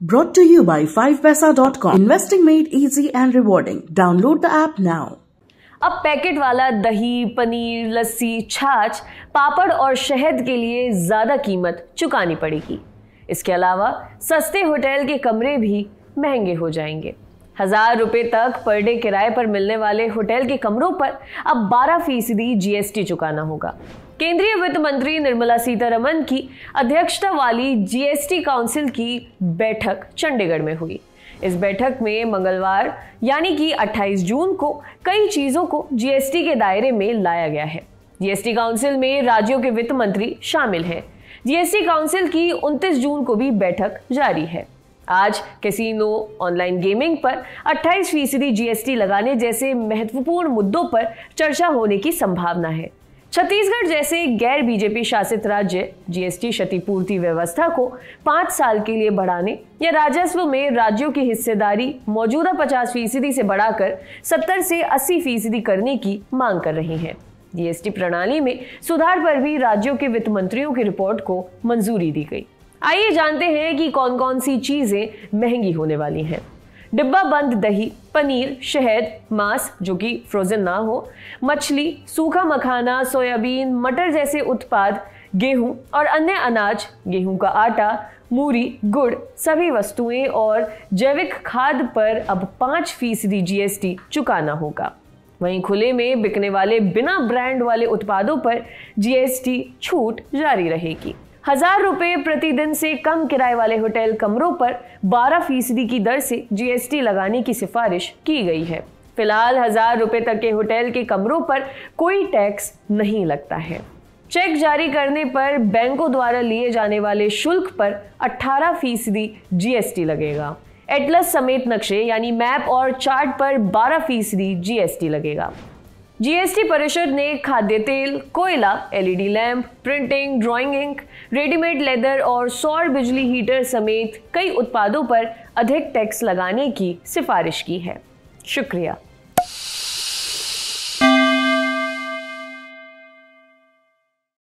Brought to you by 5paisa.com. Investing made easy and rewarding. Download the app now. अब packet वाला दही पनीर लस्सी छाछ पापड़ और शहद के लिए ज़्यादा कीमत चुकानी पड़ेगी इसके अलावा सस्ते होटल के कमरे भी महंगे हो जाएंगे हजार रुपए तक पर डे किराए पर मिलने वाले होटल के कमरों पर अब 12 फीसदी जीएसटी चुकाना होगा केंद्रीय वित्त मंत्री निर्मला सीतारमन की अध्यक्षता वाली जीएसटी काउंसिल की बैठक चंडीगढ़ में हुई इस बैठक में मंगलवार यानी कि 28 जून को कई चीजों को जीएसटी के दायरे में लाया गया है जीएसटी काउंसिल में राज्यों के वित्त मंत्री शामिल हैं जीएसटी काउंसिल की 29 जून को भी बैठक जारी है आज कैसीनो ऑनलाइन गेमिंग पर 28 फीसदी जीएसटी लगाने जैसे महत्वपूर्ण मुद्दों पर चर्चा होने की संभावना है छत्तीसगढ़ जैसे गैर बीजेपी शासित राज्य जीएसटी क्षतिपूर्ति व्यवस्था को पाँच साल के लिए बढ़ाने या राजस्व में राज्यों की हिस्सेदारी मौजूदा पचास फीसदी से बढ़ाकर सत्तर से अस्सी फीसदी करने की मांग कर रही हैं जीएसटी प्रणाली में सुधार पर भी राज्यों के वित्त मंत्रियों की रिपोर्ट को मंजूरी दी गई आइए जानते हैं कि कौन कौन सी चीजें महंगी होने वाली हैं डिब्बा बंद दही पनीर शहद मांस जो कि फ्रोजन ना हो मछली सूखा मखाना सोयाबीन मटर जैसे उत्पाद गेहूं और अन्य अनाज गेहूं का आटा मूरी गुड़ सभी वस्तुएं और जैविक खाद पर अब पाँच फीसदी जीएसटी चुकाना होगा वहीं खुले में बिकने वाले बिना ब्रांड वाले उत्पादों पर जीएसटी छूट जारी रहेगी हजार रुपए प्रतिदिन से कम किराए वाले होटल कमरों पर 12 फीसदी की दर से जीएसटी लगाने की सिफारिश की गई है फिलहाल हजार रुपए तक के होटल के कमरों पर कोई टैक्स नहीं लगता है चेक जारी करने पर बैंकों द्वारा लिए जाने वाले शुल्क पर 18 फीसदी जीएसटी लगेगा एटलस समेत नक्शे यानी मैप और चार्ट पर 12 फीसदी जीएसटी लगेगा जीएसटी परिषद ने खाद्य तेल कोयला LED lamp printing drawing ink readymade leather और सौर बिजली हीटर समेत कई उत्पादों पर अधिक टैक्स लगाने की सिफारिश की है शुक्रिया